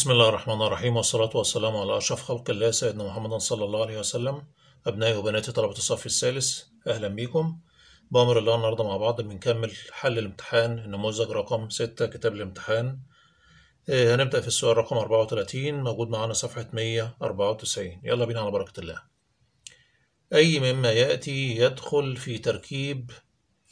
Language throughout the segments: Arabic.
بسم الله الرحمن الرحيم والصلاة والسلام على أشرف خلق الله سيدنا محمد صلى الله عليه وسلم أبنائي وبناتي طلبة الصف الثالث أهلا بيكم بأمر الله النهاردة مع بعض بنكمل حل الامتحان النموذج رقم ستة كتاب الامتحان آه، هنبدأ في السؤال رقم 34 موجود معانا صفحة 194 يلا بينا على بركة الله أي مما يأتي يدخل في تركيب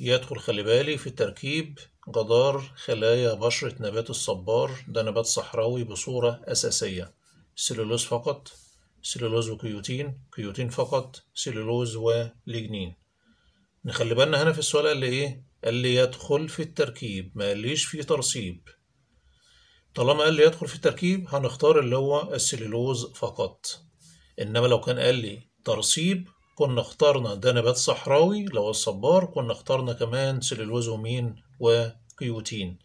يدخل خلي بالي في تركيب جدار خلايا بشرة نبات الصبار ده نبات صحراوي بصورة أساسية سلولوز فقط سلولوز وكيوتين كيوتين فقط سلولوز وليجنين نخلي بالنا هنا في السؤال قال لي إيه؟ قال لي يدخل في التركيب ما قاليش في ترسيب طالما قال لي يدخل في التركيب هنختار اللي هو السلولوز فقط إنما لو كان قال لي ترسيب كنا اخترنا ده نبات صحراوي لو الصبار كنا اخترنا كمان سليلوزومين وكيوتين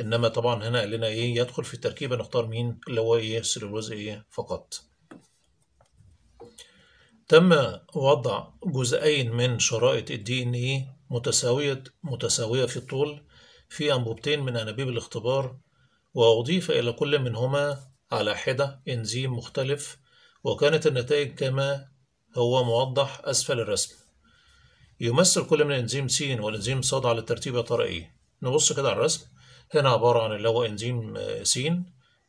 انما طبعا هنا قال لنا ايه يدخل في التركيبه نختار مين اللي هو ايه سليلوز ايه فقط تم وضع جزئين من شرائط الدي ان ايه متساويه متساويه في الطول في انبوبتين من انابيب الاختبار واضيف الى كل منهما على حده انزيم مختلف وكانت النتائج كما هو موضح أسفل الرسم يمثل كل من انزيم س والانزيم ص على الترتيب إيه؟ نبص كده على الرسم هنا عبارة عن اللي هو انزيم آه، س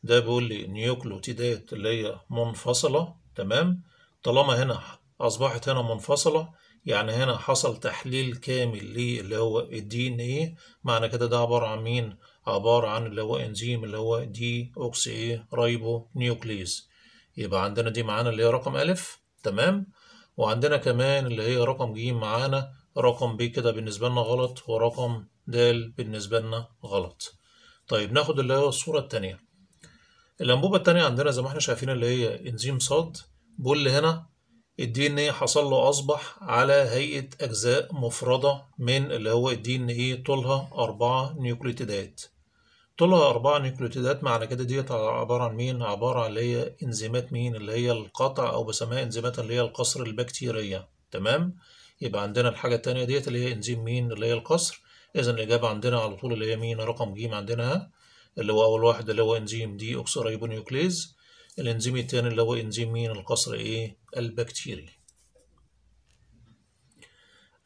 ده بيقول لي نيوكليوتيدات اللي هي منفصلة تمام طالما هنا أصبحت هنا منفصلة يعني هنا حصل تحليل كامل للي هو الدي ان ايه معنى كده ده عبارة عن مين؟ عبارة عن اللي هو انزيم اللي هو دي اوكسي إيه رايبو نيوكليز يبقى عندنا دي معانا اللي هي رقم ألف تمام وعندنا كمان اللي هي رقم ج معانا رقم ب كده بالنسبة لنا غلط ورقم د بالنسبة لنا غلط طيب ناخد اللي هي الصورة التانية الأنبوبة التانية عندنا زي ما احنا شايفين اللي هي إنزيم صاد بول هنا الدي ان ايه حصل له اصبح على هيئه اجزاء مفرده من اللي هو الدي ان ايه طولها أربعة نيوكليوتيدات طولها أربعة نيوكليوتيدات معنى كده ديت عبارة عن مين؟ عبارة عن اللي هي إنزيمات مين؟ اللي هي القطع أو بسميها إنزيمات اللي هي القصر البكتيرية تمام؟ يبقى عندنا الحاجة التانية ديت اللي هي إنزيم مين؟ اللي هي القصر إذا الإجابة عندنا على طول اللي هي مين؟ رقم ج عندنا اللي هو أول واحد اللي هو إنزيم دي أوكسيريبونيوكليز الإنزيم التاني اللي هو إنزيم مين؟ القصر إيه؟ البكتيري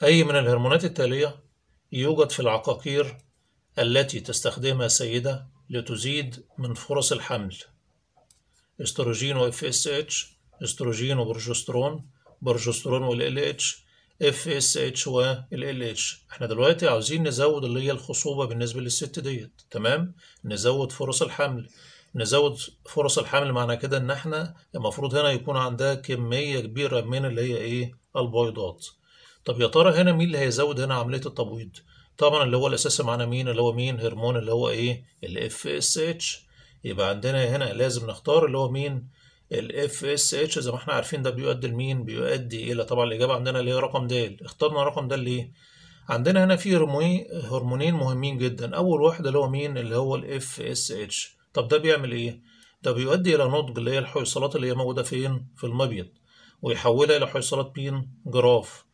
أي من الهرمونات التالية يوجد في العقاقير التي تستخدمها السيدة لتزيد من فرص الحمل استروجين و اف اس اتش استروجين وبروجسترون بروجسترون وال اتش اف اس اتش وال اتش احنا دلوقتي عاوزين نزود اللي هي الخصوبة بالنسبة للست ديت تمام نزود فرص الحمل نزود فرص الحمل معنى كده ان احنا المفروض هنا يكون عندها كمية كبيرة من اللي هي ايه البويضات طب يا ترى هنا مين اللي هيزود هنا عملية التبويض طبعا اللي هو الاساسي معانا مين اللي هو مين هرمون اللي هو ايه الاف اس اتش يبقى عندنا هنا لازم نختار اللي هو مين الاف اس اتش زي ما احنا عارفين ده بيؤدي لمين بيؤدي الى طبعا الاجابه عندنا اللي هي رقم د اخترنا رقم د ليه عندنا هنا في هرمونين مهمين جدا اول واحد اللي هو مين اللي هو الاف اس اتش طب ده بيعمل ايه ده بيؤدي الى نضج اللي هي الحويصلات اللي هي موجوده فين في المبيض ويحولها الى حويصلات بين جراف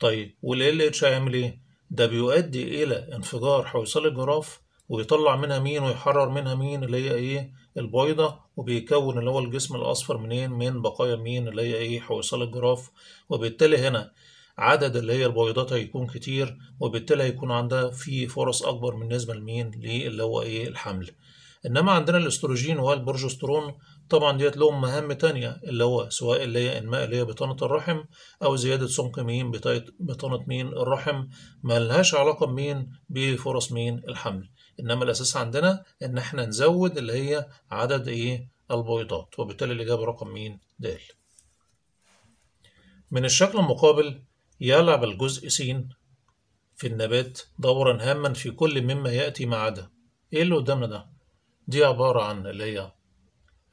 طيب والال اتش هيعمل ايه ده بيؤدي إلى انفجار حويصل الجراف ويطلع منها مين ويحرر منها مين اللي هي إيه البيضة وبيكون اللي هو الجسم الأصفر منين من بقايا مين اللي هي إيه حويصل الجراف وبالتالي هنا عدد اللي هي البيضات هيكون كتير وبالتالي هيكون عندها في فرص أكبر بالنسبة لمين للي هو إيه الحمل إنما عندنا الاستروجين وهو البروجسترون طبعا ديت لهم مهام تانية اللي هو سواء اللي هي انماء اللي هي بطانة الرحم او زيادة سمك مين بطانة مين الرحم ملهاش علاقة بمين بفرص مين الحمل انما الاساس عندنا ان احنا نزود اللي هي عدد ايه البويضات وبالتالي الاجابة رقم مين د من الشكل المقابل يلعب الجزء س في النبات دورا هاما في كل مما يأتي ما عدا ايه اللي قدامنا ده؟ دي عبارة عن اللي هي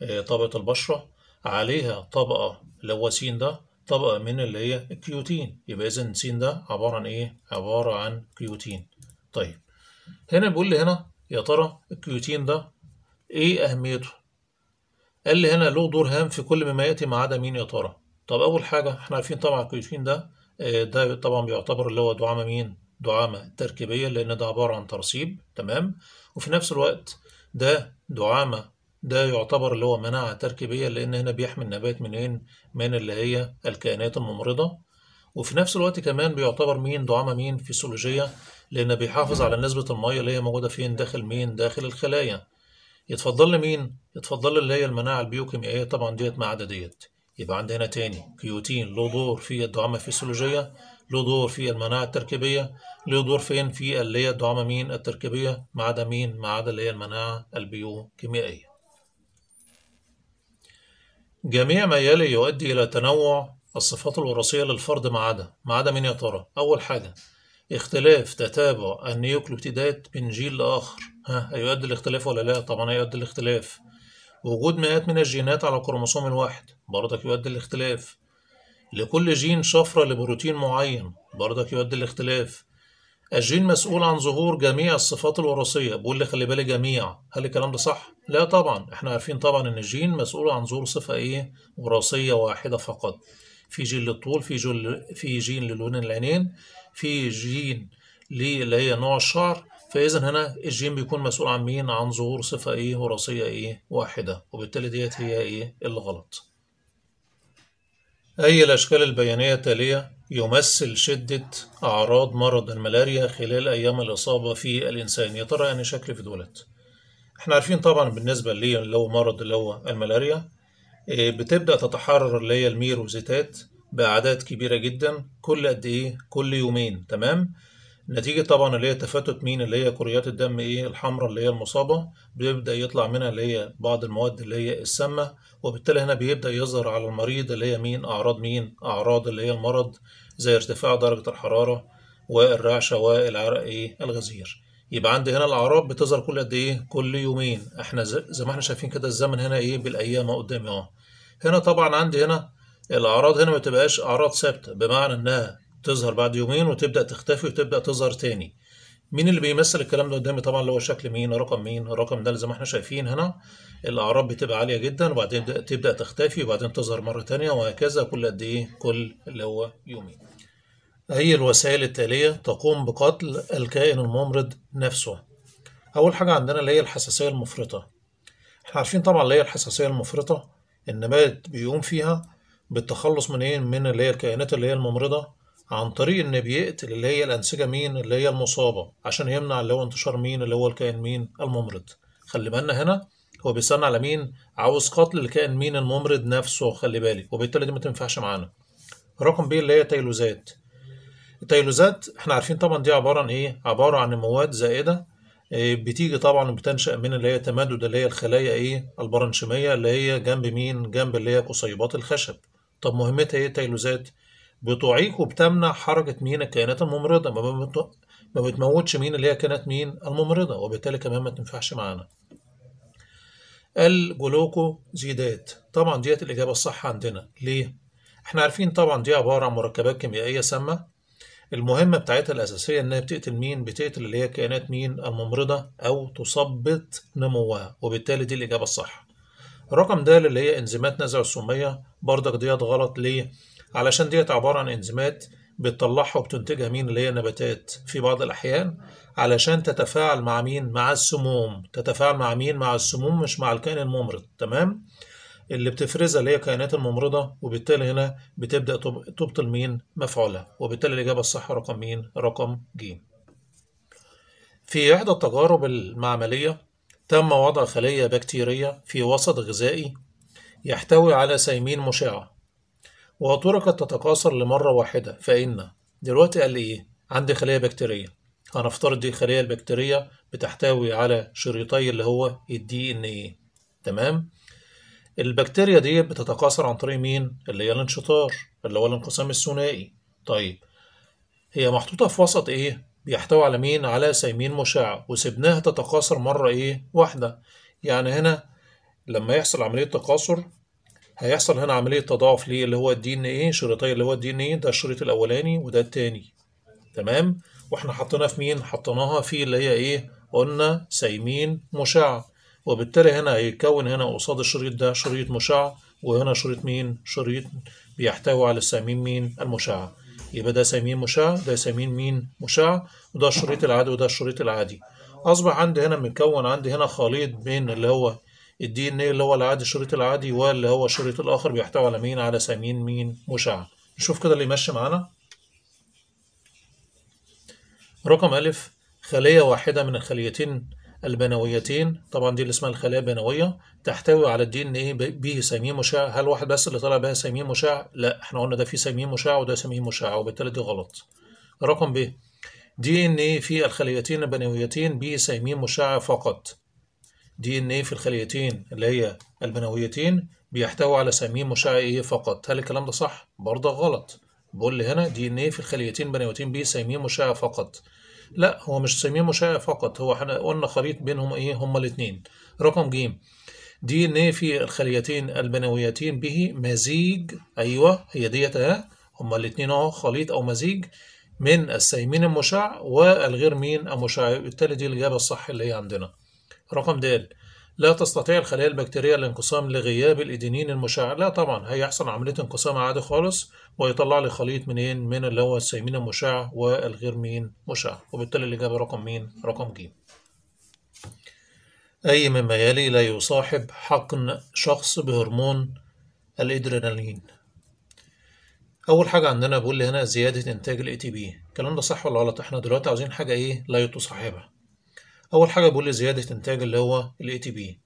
آه، طبقة البشرة عليها طبقة اللي هو س ده طبقة من اللي هي الكيوتين يبقى إذا س ده عبارة عن إيه؟ عبارة عن كيوتين طيب هنا بيقول لي هنا يا ترى الكيوتين ده إيه أهميته؟ قال لي هنا له دور هام في كل مما يأتي ما عدا مين يا ترى؟ طب أول حاجة إحنا عارفين طبعا الكيوتين ده آه، ده طبعا بيعتبر اللي هو دعامة مين؟ دعامة تركيبية لأن ده عبارة عن ترسيب تمام؟ وفي نفس الوقت ده دعامة ده يعتبر اللي هو مناعة تركيبية لأن هنا بيحمي النبات منين؟ من اللي هي الكائنات الممرضة وفي نفس الوقت كمان بيعتبر مين دعامة مين فيسيولوجية لأن بيحافظ على نسبة المية اللي هي موجودة فين داخل مين داخل الخلايا يتفضل لي مين؟ يتفضل لي اللي هي المناعة البيوكيميائية طبعا ديت مع ديت يبقى عندنا تاني كيوتين له دور في الدعامة الفيسيولوجية له دور في المناعة التركيبية له دور فين في اللي هي الدعامة مين التركيبية ما عدا مين ما عدا اللي هي المناعة البيوكيميائية جميع ما يلي يؤدي إلى تنوع الصفات الوراثية للفرد ما عدا ما عدا مين يا ترى؟ أول حاجة اختلاف تتابع النيوكليوتيدات من جيل لآخر ها هيؤدي الاختلاف ولا لا؟ طبعا هيؤدي الاختلاف وجود مئات من الجينات على الكروموسوم الواحد برضك يؤدي الاختلاف لكل جين شفرة لبروتين معين برضك يؤدي الاختلاف الجين مسؤول عن ظهور جميع الصفات الوراثية بقول لي خلي بالي جميع هل الكلام ده صح؟ لا طبعا احنا عارفين طبعا ان الجين مسؤول عن ظهور صفة ايه وراثية واحدة فقط في جين للطول في جين في جين للون العينين في جين اللي هي نوع الشعر فاذا هنا الجين بيكون مسؤول عن مين عن ظهور صفة ايه وراثية ايه واحدة وبالتالي ديت هي ايه اللي غلط أي الأشكال البيانية التالية يمثل شدة أعراض مرض الملاريا خلال أيام الإصابة في الإنسان يا ترى يعني شكل في دولت احنا عارفين طبعا بالنسبة لي اللي هو مرض اللي هو الملاريا آه، بتبدأ تتحرر اللي هي الميروزيتات بأعداد كبيرة جدا كل قد إيه كل يومين تمام نتيجة طبعا اللي هي تفتت مين اللي هي كريات الدم ايه الحمراء اللي هي المصابة بيبدأ يطلع منها اللي هي بعض المواد اللي هي السامة وبالتالي هنا بيبدأ يظهر على المريض اللي هي مين أعراض مين أعراض اللي هي المرض زي ارتفاع درجة الحرارة والرعشة والعرق ايه الغزير يبقى عندي هنا الأعراض بتظهر كل قد ايه كل يومين احنا زي ما احنا شايفين كده الزمن هنا ايه بالأيام قدامي اهو هنا طبعا عندي هنا الأعراض هنا ما بتبقاش أعراض ثابتة بمعنى إنها تظهر بعد يومين وتبدا تختفي وتبدا تظهر تاني مين اللي بيمثل الكلام ده قدامي طبعا اللي هو شكل مين رقم مين الرقم ده زي ما احنا شايفين هنا الاعراض بتبقى عاليه جدا وبعدين تبدا تختفي وبعدين تظهر مره تانية وهكذا كل قد ايه كل اللي هو يومين هي الوسائل التاليه تقوم بقتل الكائن الممرض نفسه اول حاجه عندنا اللي هي الحساسيه المفرطه احنا عارفين طبعا اللي هي الحساسيه المفرطه النبات بيقوم فيها بالتخلص من ايه من اللي هي الكائنات اللي هي الممرضه عن طريق ان بيقتل اللي هي الانسجه مين اللي هي المصابه عشان يمنع اللي هو انتشار مين اللي هو الكائن مين الممرض خلي بالنا هنا هو بيستنى على مين عاوز قتل الكائن مين الممرض نفسه خلي بالي وبالتالي دي ما تنفعش معانا رقم ب اللي هي تيلوزات التيلوزات احنا عارفين طبعا دي عباره عن ايه عباره عن مواد زائده آه، بتيجي طبعا وبتنشا من اللي هي تمدد اللي هي الخلايا ايه البرنشمية اللي هي جنب مين جنب اللي هي قصيبات الخشب طب مهمتها ايه التيلوزات بتعيق وبتمنع حركة مين الكائنات الممرضة ما, بت... ما بتموتش مين اللي هي كائنات مين الممرضة وبالتالي كمان ما تنفعش معانا الجلوكوزيدات طبعا ديت الإجابة الصح عندنا ليه؟ احنا عارفين طبعا دي عبارة عن مركبات كيميائية سامة المهمة بتاعتها الأساسية إنها بتقتل مين؟ بتقتل اللي هي كائنات مين؟ الممرضة أو تثبط نموها وبالتالي دي الإجابة الصح. الرقم ده اللي هي إنزيمات نزع السمية برضك ديت غلط ليه؟ علشان ديت عبارة عن إنزيمات بتطلعها وبتنتجها مين اللي هي النباتات في بعض الأحيان علشان تتفاعل مع مين؟ مع السموم تتفاعل مع مين؟ مع السموم مش مع الكائن الممرض تمام؟ اللي بتفرزها اللي هي الكائنات الممرضة وبالتالي هنا بتبدأ تبطل مين؟ مفعولها وبالتالي الإجابة الصح رقم مين؟ رقم ج في إحدى التجارب المعملية تم وضع خلية بكتيرية في وسط غذائي يحتوي على سيمين مشعة وتركت تتكاثر لمرة واحدة فإن دلوقتي قال لي إيه؟ عندي خلية بكتيرية هنفترض دي الخلية البكتيرية بتحتوي على شريطي اللي هو الدي إن إيه تمام؟ البكتيريا دي بتتكاثر عن طريق مين؟ اللي هي الانشطار اللي هو الانقسام الثنائي طيب هي محطوطة في وسط إيه؟ بيحتوي على مين؟ على سيمين مشع وسبناها تتكاثر مرة إيه؟ واحدة يعني هنا لما يحصل عملية تكاثر هيحصل هنا عملية تضاعف ليه اللي هو الدي ان ايه شريطي اللي هو الدي ان ايه ده الشريط الأولاني وده التاني تمام واحنا حطيناها في مين حطيناها في اللي هي ايه قلنا سيمين مشع وبالتالي هنا هيتكون هنا قصاد الشريط ده شريط مشع وهنا شريط مين شريط بيحتوي على السيمين مين المشع يبقى ده سيمين مشع ده سيمين مين مشع وده الشريط العادي وده الشريط العادي اصبح عندي هنا متكون عندي هنا خليط بين اللي هو الدي ان ايه اللي هو العادي الشريط العادي واللي هو الشريط الاخر بيحتوي على مين على سمين مين مشع نشوف كده اللي يمشي معانا رقم ألف خلية واحدة من الخليتين البنويتين طبعا دي اللي اسمها الخلايا البنوية تحتوي على الدي ان ايه بي سمين مشع هل واحد بس اللي طلع بها سمين مشع؟ لا احنا قلنا ده فيه سمين مشع وده سمين مشع وبالتالي دي غلط رقم ب دي ان ايه في الخليتين البنويتين بي سمين مشع فقط دي ان ايه في الخليتين اللي هي البنويتين بيحتوي على سميم مشع ايه فقط هل الكلام ده صح برضه غلط بقول هنا دي ان ايه في الخليتين البنويتين بيه سميم مشع فقط لا هو مش سميم مشع فقط هو احنا قلنا خليط بينهم ايه هما الاثنين رقم ج دي ان ايه في الخليتين البنويتين به مزيج ايوه هي ديت اهي هما الاثنين اهو خليط او مزيج من السيمين المشع والغير مين المشع بالتالي دي الاجابه الصح اللي هي عندنا رقم د لا تستطيع الخلايا البكتيرية الانقسام لغياب الإدينين المشع لا طبعا هيحصل عملية انقسام عادي خالص ويطلع لي خليط منين من اللي هو السيمين المشع والغير مين مشع وبالتالي الإجابة رقم مين رقم ج أي مما يلي لا يصاحب حقن شخص بهرمون الإدرينالين أول حاجة عندنا بيقول لي هنا زيادة إنتاج الـ ATP بي الكلام ده صح ولا غلط؟ إحنا دلوقتي عاوزين حاجة إيه لا يتصاحبها اول حاجه بيقول لي زياده انتاج اللي هو الاي تي بي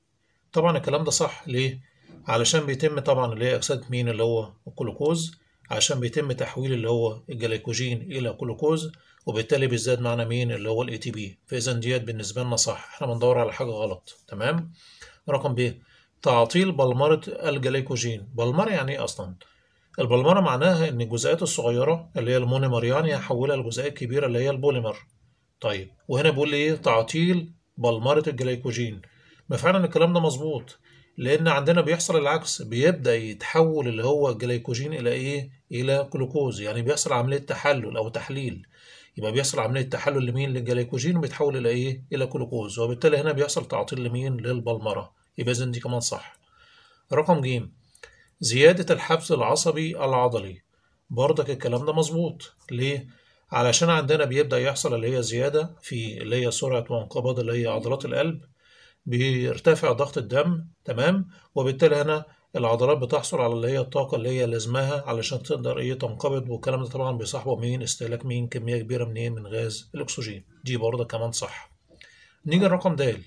طبعا الكلام ده صح ليه علشان بيتم طبعا اللي هي اكسده مين اللي هو الجلوكوز عشان بيتم تحويل اللي هو الجليكوجين الى جلوكوز وبالتالي بيزداد معنا مين اللي هو الاي تي بي فاذا ديت بالنسبه لنا صح احنا بندور على حاجه غلط تمام رقم ب تعطيل بلمره الجليكوجين بلمره يعني ايه اصلا البلمره معناها ان الجزيئات الصغيره اللي هي المونيمر يعني هحولها لجزيئات كبيره اللي هي البوليمر طيب وهنا بيقول لي ايه تعطيل بلمره الجلايكوجين ما فعلا الكلام ده مظبوط لان عندنا بيحصل العكس بيبدا يتحول اللي هو الجلايكوجين الى ايه الى جلوكوز يعني بيحصل عمليه تحلل او تحليل يبقى بيحصل عمليه تحلل لمين للجلايكوجين وبيتحول الى ايه الى جلوكوز وبالتالي هنا بيحصل تعطيل لمين للبلمره يبقى اذا دي كمان صح رقم ج زياده الحبس العصبي العضلي برضك الكلام ده مظبوط ليه علشان عندنا بيبدأ يحصل اللي هي زيادة في اللي هي سرعة وانقباض اللي هي عضلات القلب بيرتفع ضغط الدم تمام وبالتالي هنا العضلات بتحصل على اللي هي الطاقة اللي هي لازمها علشان تقدر ايه تنقبض والكلام ده طبعا بيصاحبه مين استهلاك مين كمية كبيرة من ايه من غاز الأكسجين دي برضه كمان صح نيجي لرقم د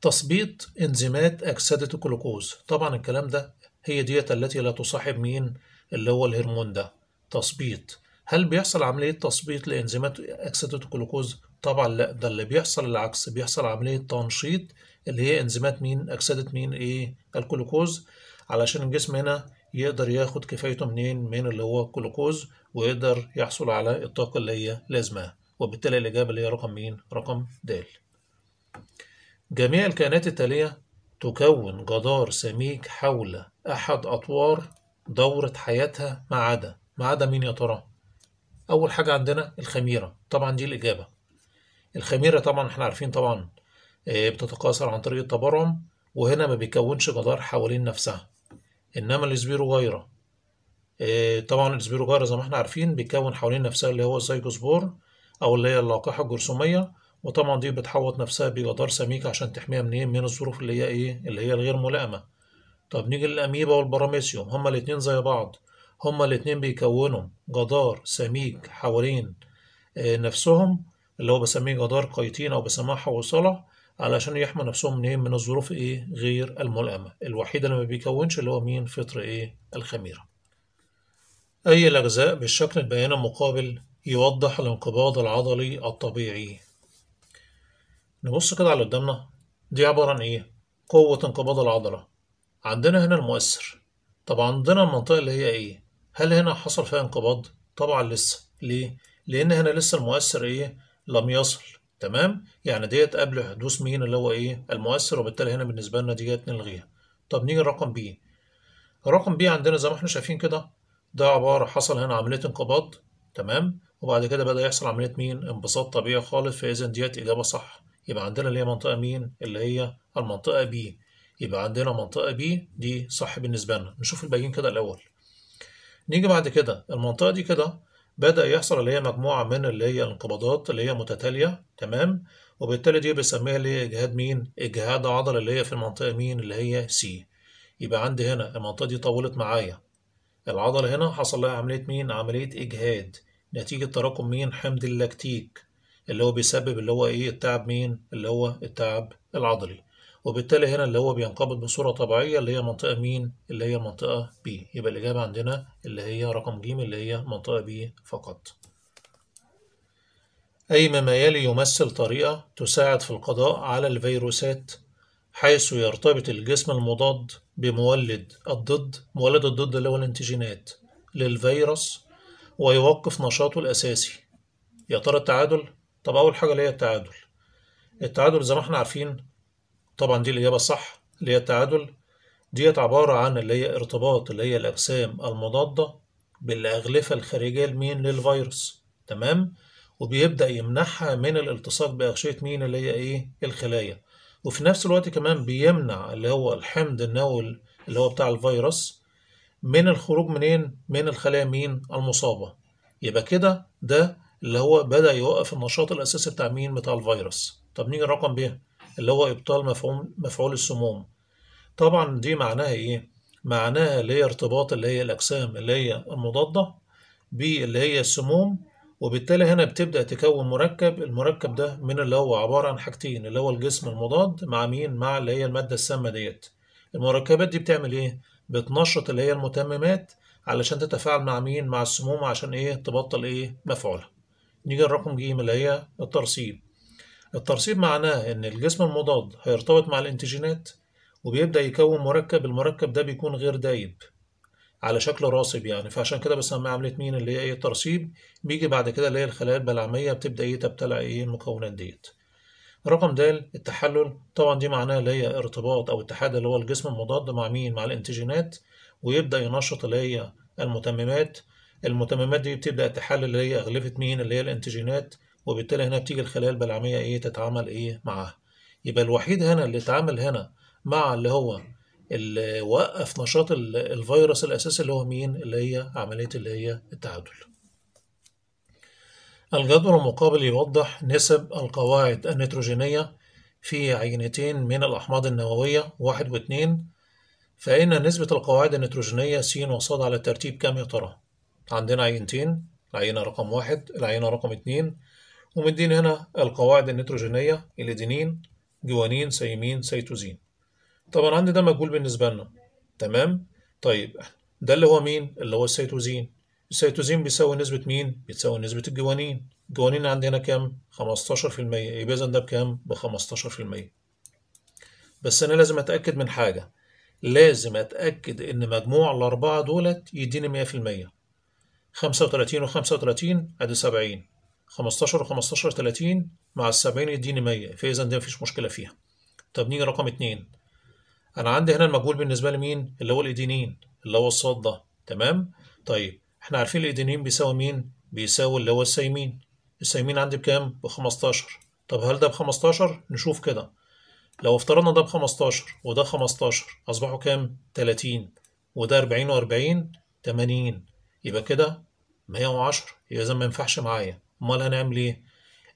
تثبيط انزيمات أكسدة الجلوكوز طبعا الكلام ده هي ديت التي لا تصاحب مين اللي هو الهرمون ده تثبيط هل بيحصل عملية تثبيط لإنزيمات الجلوكوز طبعا لا ده اللي بيحصل العكس بيحصل عملية تنشيط اللي هي إنزيمات مين أكسدة مين إيه الجلوكوز علشان الجسم هنا يقدر ياخد كفايته منين من اللي هو الجلوكوز ويقدر يحصل على الطاقة اللي هي لازمها وبالتالي الإجابة اللي هي رقم مين؟ رقم د. جميع الكائنات التالية تكون جدار سميك حول أحد أطوار دورة حياتها ما عدا ما عدا مين يا ترى؟ أول حاجة عندنا الخميرة طبعا دي الإجابة الخميرة طبعا احنا عارفين طبعا آه، بتتكاثر عن طريق التبرعم وهنا ما بيكونش جدار حوالين نفسها إنما الاسبيروغيرا آه، طبعا الاسبيروغيرا زي ما احنا عارفين بيكون حوالين نفسها اللي هو الزيجوسبور أو اللي هي اللقاحة الجرثومية وطبعا دي بتحوط نفسها بجدار سميك عشان تحميها من إيه؟ من الظروف اللي هي ايه اللي هي الغير ملائمة طب نيجي للأميبا والبراميسيوم هما الاتنين زي بعض هما الاتنين بيكونوا جدار سميك حوالين آه، نفسهم اللي هو بسميه جدار قيطين أو بسماحة حوصلة علشان يحموا نفسهم منين إيه؟ من الظروف إيه غير الملائمة الوحيدة اللي ما بيكونش اللي هو مين فطر إيه الخميرة أي الأجزاء بالشكل البيان المقابل يوضح الانقباض العضلي الطبيعي نبص كده على قدامنا دي عبارة عن إيه؟ قوة انقباض العضلة عندنا هنا المؤثر طب عندنا المنطقة اللي هي إيه؟ هل هنا حصل فيها انقباض؟ طبعا لسه ليه؟ لأن هنا لسه المؤثر إيه؟ لم يصل تمام؟ يعني ديت قبل حدوث مين اللي هو إيه؟ المؤثر وبالتالي هنا بالنسبة لنا ديت نلغيها. طب نيجي لرقم بي رقم بي عندنا زي ما إحنا شايفين كده ده عبارة حصل هنا عملية انقباض تمام؟ وبعد كده بدأ يحصل عملية مين؟ انبساط طبيعي خالص فإذا ديت إجابة صح. يبقى عندنا اللي هي منطقة مين؟ اللي هي المنطقة بي يبقى عندنا منطقة بي دي صح بالنسبة لنا. نشوف الباقيين كده الأول. نيجي بعد كده المنطقة دي كده بدأ يحصل اللي هي مجموعة من اللي هي الانقباضات اللي هي متتالية تمام وبالتالي دي بنسميها اللي هي إجهاد مين؟ إجهاد عضل اللي هي في المنطقة مين؟ اللي هي سي يبقى عندي هنا المنطقة دي طولت معايا العضلة هنا حصل لها عملية مين؟ عملية إجهاد نتيجة تراكم مين؟ حمض اللاكتيك اللي هو بيسبب اللي هو إيه؟ التعب مين؟ اللي هو التعب العضلي وبالتالي هنا اللي هو بينقبض بصورة طبيعية اللي هي منطقة مين؟ اللي هي منطقة B يبقى الإجابة عندنا اللي هي رقم ج اللي هي منطقة B فقط أي مما يلي يمثل طريقة تساعد في القضاء على الفيروسات حيث يرتبط الجسم المضاد بمولد الضد مولد الضد اللي هو الانتيجينات للفيروس ويوقف نشاطه الأساسي يا ترى التعادل؟ طب أول حاجة اللي هي التعادل التعادل زي ما احنا عارفين طبعا دي الإجابة الصح اللي هي التعادل ديت عبارة عن اللي هي ارتباط اللي هي الأجسام المضادة بالأغلفة الخارجية لمين للفيروس تمام وبيبدأ يمنحها من الالتصاق بأغشية مين اللي هي إيه الخلايا وفي نفس الوقت كمان بيمنع اللي هو الحمض النووي اللي هو بتاع الفيروس من الخروج منين من الخلايا مين المصابة يبقى كده ده اللي هو بدأ يوقف النشاط الأساسي بتاع مين بتاع الفيروس طب نيجي رقم بيه اللي هو إبطال مفعول مفعول السموم طبعا دي معناها إيه؟ معناها اللي هي ارتباط اللي هي الأجسام اللي هي المضادة باللي هي السموم وبالتالي هنا بتبدأ تكون مركب المركب ده من اللي هو عبارة عن حاجتين اللي هو الجسم المضاد مع مين؟ مع اللي هي المادة السامة ديت المركبات دي بتعمل إيه؟ بتنشط اللي هي المتممات علشان تتفاعل مع مين؟ مع السموم عشان إيه؟ تبطل إيه؟ مفعولها نيجي لرقم ج اللي هي الترسيب الترسيب معناه إن الجسم المضاد هيرتبط مع الأنتيجينات وبيبدأ يكون مركب المركب ده بيكون غير دايب على شكل راسب يعني فعشان كده بسميها عملية مين اللي هي ايه الترسيب بيجي بعد كده اللي هي الخلايا البلعمية بتبدأ ايه تبتلع ايه المكونات ديت رقم د التحلل طبعا دي معناها اللي هي ارتباط او اتحاد اللي هو الجسم المضاد مع مين مع الانتيجينات ويبدأ ينشط اللي هي المتممات المتممات دي بتبدأ تحلل اللي هي أغلفة مين اللي هي الانتيجينات وبالتالي هنا بتيجي الخلايا البلعمية إيه تتعامل إيه معاها يبقى الوحيد هنا اللي اتعامل هنا مع اللي هو اللي وقف نشاط الفيروس الأساسي اللي هو مين اللي هي عملية اللي هي التعادل الجدول المقابل يوضح نسب القواعد النيتروجينية في عينتين من الأحماض النووية واحد واتنين فإن نسبة القواعد النيتروجينية س وص على الترتيب كم يا ترى؟ عندنا عينتين العينة رقم واحد العينة رقم اتنين ومدين هنا القواعد النيتروجينية الإدينين جوانين سيمين سيتوزين طبعا عندي ده مجهول بالنسبة لنا تمام طيب ده اللي هو مين اللي هو السيتوزين السيتوزين بيساوي نسبة مين بتساوي نسبة الجوانين الجوانين عندنا كام 15% يبقى إذا ده بكام ب 15% بس أنا لازم أتأكد من حاجة لازم أتأكد إن مجموع الأربعة دولت يديني 100% 35 و 35 أدي 70 15 و15 30 مع ال 70 يديني 100 فاذا دي مفيش مشكله فيها طب نيجي رقم 2 انا عندي هنا المجهول بالنسبه لمين اللي هو الايدينين اللي هو الصاد ده تمام طيب احنا عارفين الايدينين بيساوي مين بيساوي اللي هو السايمين السايمين عندي بكام ب 15 طب هل ده ب 15 نشوف كده لو افترضنا ده ب 15 وده 15 اصبحوا كام 30 وده 40 و40 80 يبقى كده 110 يبقى اذا ما ينفعش معايا امال هنعمل ايه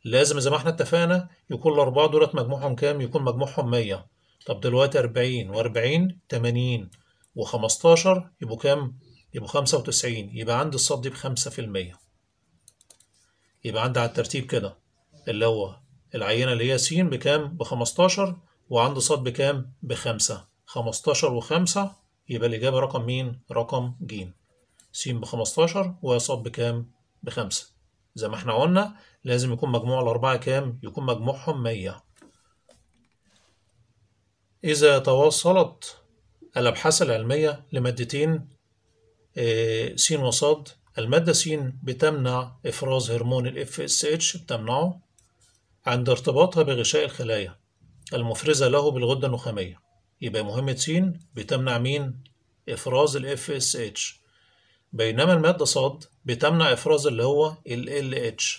لازم زي ما احنا اتفقنا يكون الاربعه دولت مجموعهم كام يكون مجموعهم 100 طب دلوقتي 40 و40 80 و15 يبقوا كام يبقوا 95 يبقى عندي الصاد دي ب 5% يبقى عندي على الترتيب كده اللي هو العينه اللي هي س بكام ب 15 وعندي صاد بكام ب 5 15 و5 يبقى الاجابه رقم مين رقم ج س ب 15 وصاد بكام ب 5 زي ما احنا قلنا لازم يكون مجموع الأربعة كام؟ يكون مجموعهم مية إذا توصلت الأبحاث العلمية لمادتين آه، س وص المادة س بتمنع إفراز هرمون ال FSH بتمنعه عند ارتباطها بغشاء الخلايا المفرزة له بالغدة النخامية يبقى مهمة س بتمنع مين؟ إفراز ال FSH بينما المادة صاد بتمنع إفراز اللي هو ال LH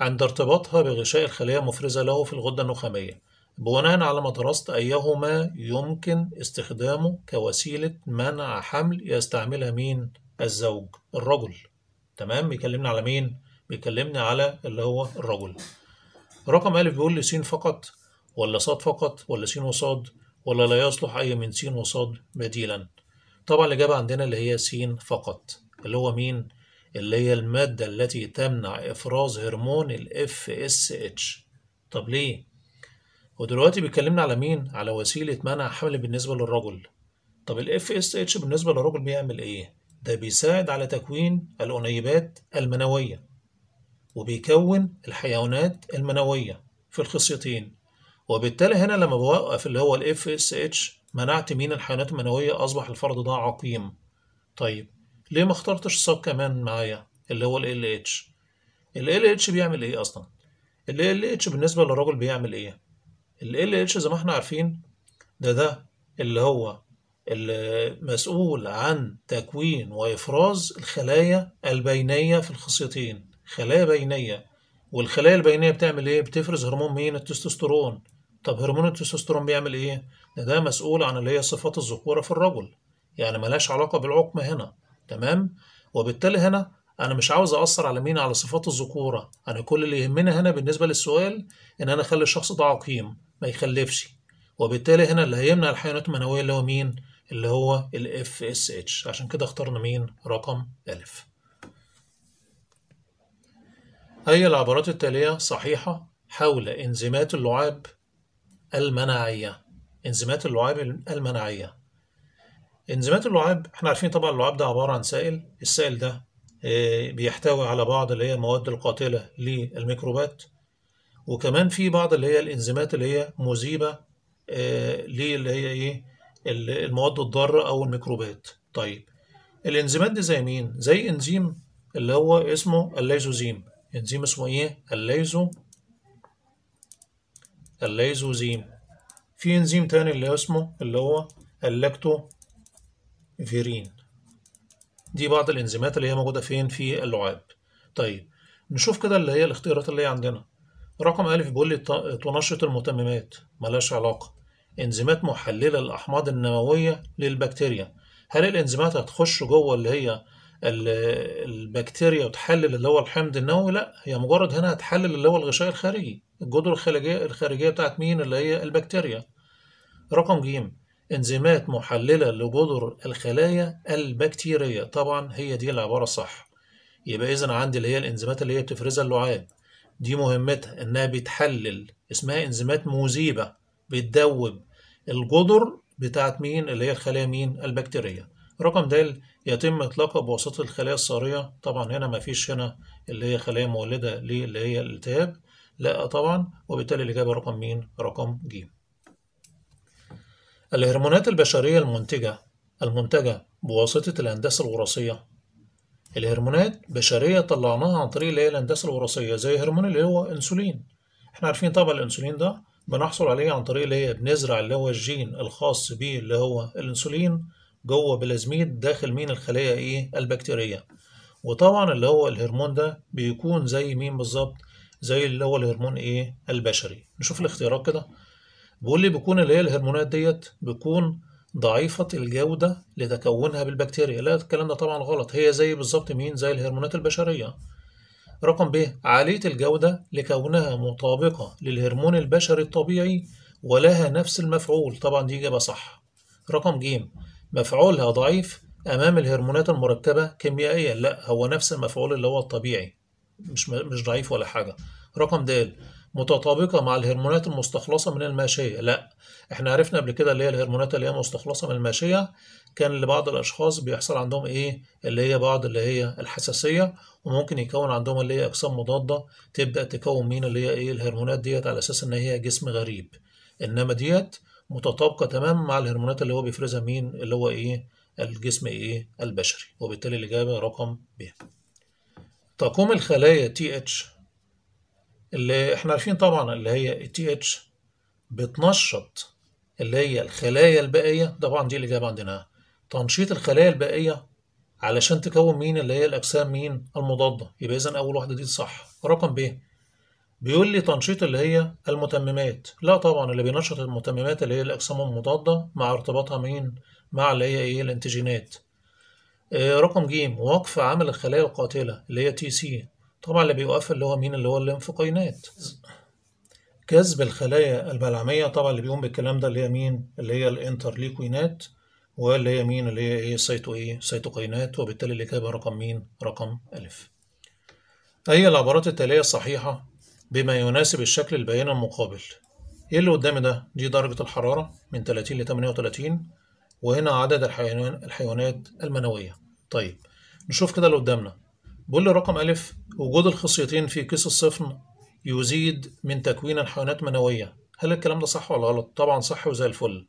عند ارتباطها بغشاء الخلية المفرزة له في الغدة النخامية بناء على ما درست أيهما يمكن استخدامه كوسيلة منع حمل يستعملها مين؟ الزوج الرجل تمام بيكلمني على مين؟ بيكلمني على اللي هو الرجل رقم ألف بيقول لي س فقط ولا صاد فقط ولا س وصاد ولا لا يصلح أي من س وصاد بديلا طبعا الإجابة عندنا اللي هي س فقط اللي هو مين؟ اللي هي المادة التي تمنع إفراز هرمون الـ FSH طب ليه؟ ودلوقتي بيتكلمنا على مين؟ على وسيلة منع حمل بالنسبة للرجل طب الـ FSH بالنسبة للرجل بيعمل إيه؟ ده بيساعد على تكوين الأنيبات المنوية وبيكون الحيوانات المنوية في الخصيتين وبالتالي هنا لما بوقف اللي هو الـ FSH منعت مين الحيوانات المنوية أصبح الفرد ده عقيم طيب ليه ما اخترتش صاب كمان معايا اللي هو ال LH ال LH بيعمل إيه أصلا ال LH بالنسبة للراجل بيعمل إيه ال LH زي ما احنا عارفين ده ده اللي هو المسؤول عن تكوين وإفراز الخلايا البينية في الخصيتين خلايا بينية والخلايا البينية بتعمل إيه؟ بتفرز هرمون مين؟ التستوستيرون طب هرمون التستوستيرون بيعمل ايه ده ده مسؤول عن اللي هي صفات الذكوره في الرجل يعني ملاش علاقه بالعقم هنا تمام وبالتالي هنا انا مش عاوز اثر على مين على صفات الذكوره انا كل اللي يهمني هنا بالنسبه للسؤال ان انا اخلي الشخص ده عقيم ما يخلفش وبالتالي هنا اللي هيمنع الحيوانات المنويه اللي هو مين اللي هو ال FSH عشان كده اخترنا مين رقم ألف هي العبارات التالية صحيحة حول إنزيمات اللعاب المناعية انزيمات اللعاب المناعية انزيمات اللعاب احنا عارفين طبعا اللعاب ده عبارة عن سائل السائل ده آه، بيحتوي على بعض اللي هي المواد القاتلة للميكروبات وكمان في بعض اللي هي الانزيمات اللي هي مذيبة آه، للي هي ايه المواد الضارة أو الميكروبات طيب الانزيمات دي زي مين؟ زي انزيم اللي هو اسمه الليزوزيم انزيم اسمه ايه؟ الليزو الليزوزيم في انزيم تاني اللي اسمه اللي هو اللاكتوفيرين دي بعض الانزيمات اللي هي موجوده فين في اللعاب طيب نشوف كده اللي هي الاختيارات اللي هي عندنا رقم ألف بيقول لي تنشط المتممات ملهاش علاقة إنزيمات محللة للأحماض النووية للبكتيريا هل الإنزيمات هتخش جوه اللي هي البكتيريا وتحلل اللي هو الحمض النووي؟ لأ هي مجرد هنا هتحلل اللي هو الغشاء الخارجي الجدر الخارجية الخارجية بتاعت مين اللي هي البكتيريا رقم ج انزيمات محللة لجدر الخلايا البكتيرية طبعا هي دي العبارة الصح يبقى إذا عندي اللي هي الإنزيمات اللي هي بتفرزها اللعاب دي مهمتها إنها بتحلل اسمها إنزيمات مذيبة بتدوب الجدر بتاعت مين اللي هي الخلايا مين البكتيرية رقم د يتم إطلاقها بواسطة الخلايا الصارية طبعا هنا مفيش هنا اللي هي خلايا مولدة للي هي الالتهاب لا طبعا وبالتالي الإجابة رقم مين؟ رقم ج. الهرمونات البشرية المنتجة المنتجة بواسطة الهندسة الوراثية الهرمونات بشرية طلعناها عن طريق اللي هي الهندسة الوراثية زي هرمون اللي هو انسولين احنا عارفين طبعا الانسولين ده بنحصل عليه عن طريق اللي هي بنزرع اللي هو الجين الخاص بيه اللي هو الانسولين جوه بلازميد داخل مين الخلية ايه البكتيرية وطبعا اللي هو الهرمون ده بيكون زي مين بالظبط زي اللي هو الهرمون ايه البشري نشوف الاختيارات كده بيقول لي بيكون اللي هي الهرمونات ديت بيكون ضعيفة الجودة لتكونها بالبكتيريا لا الكلام ده طبعا غلط هي زي بالظبط مين زي الهرمونات البشرية رقم ب عالية الجودة لكونها مطابقة للهرمون البشري الطبيعي ولها نفس المفعول طبعا دي إجابة صح رقم ج مفعولها ضعيف أمام الهرمونات المركبة كيميائيا لا هو نفس المفعول اللي هو الطبيعي مش مش ضعيف ولا حاجه رقم د متطابقه مع الهرمونات المستخلصه من الماشيه لا احنا عرفنا قبل كده اللي هي الهرمونات اللي هي مستخلصه من الماشيه كان لبعض الاشخاص بيحصل عندهم ايه اللي هي بعض اللي هي الحساسيه وممكن يكون عندهم اللي هي اجسام مضاده تبدا تكون مين اللي هي ايه الهرمونات ديت على اساس ان هي جسم غريب انما ديت متطابقه تمام مع الهرمونات اللي هو بيفرزها مين اللي هو ايه الجسم ايه البشري وبالتالي الاجابه رقم ب تقوم الخلايا تي اتش اللي احنا عارفين طبعا اللي هي تي اتش بتنشط اللي هي الخلايا البائية طبعا دي الإجابة عندنا تنشيط الخلايا البائية علشان تكون مين اللي هي الأجسام مين المضادة يبقى إذا أول واحدة دي صح رقم ب بيقول لي تنشيط اللي هي المتممات لا طبعا اللي بينشط المتممات اللي هي الأجسام المضادة مع ارتباطها مين مع اللي هي إيه الانتيجينات آه، رقم ج وقف عمل الخلايا القاتلة اللي هي تي سي طبعا اللي بيوقفها اللي هو مين اللي هو الليمفوكاينات جذب الخلايا البلعمية طبعا اللي بيقوم بالكلام ده اللي هي مين اللي هي الانترليكوينات واللي هي مين اللي هي ايه سيتو ايه سيتوكاينات وبالتالي اللي كاتبها رقم مين رقم ألف أي العبارات التالية صحيحة بما يناسب الشكل البيان المقابل ايه اللي قدامي ده دي درجة الحرارة من 30 ل 38 وهنا عدد الحيوان الحيوانات المنوية طيب نشوف كده اللي قدامنا بيقول لي رقم أ وجود الخصيتين في كيس الصفن يزيد من تكوين الحيوانات منوية هل الكلام ده صح ولا غلط؟ طبعا صح وزي الفل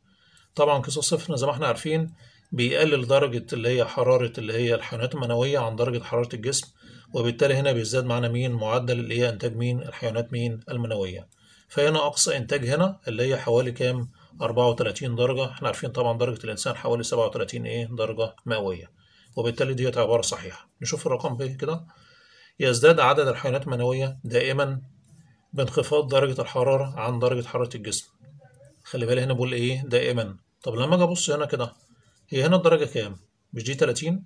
طبعا كيس الصفن زي ما احنا عارفين بيقلل درجة اللي هي حرارة اللي هي الحيوانات المنوية عن درجة حرارة الجسم وبالتالي هنا بيزداد معانا مين معدل اللي هي إنتاج مين الحيوانات مين المنوية فهنا أقصى إنتاج هنا اللي هي حوالي كام 34 درجة احنا عارفين طبعا درجة الإنسان حوالي 37 إيه درجة مئوية وبالتالي ديت عبارة صحيحة نشوف الرقم ب كده يزداد عدد الحيوانات المنوية دائما بانخفاض درجة الحرارة عن درجة حرارة الجسم خلي بالي هنا بقول إيه دائما طب لما أجي أبص هنا كده هي هنا الدرجة كام؟ مش دي 30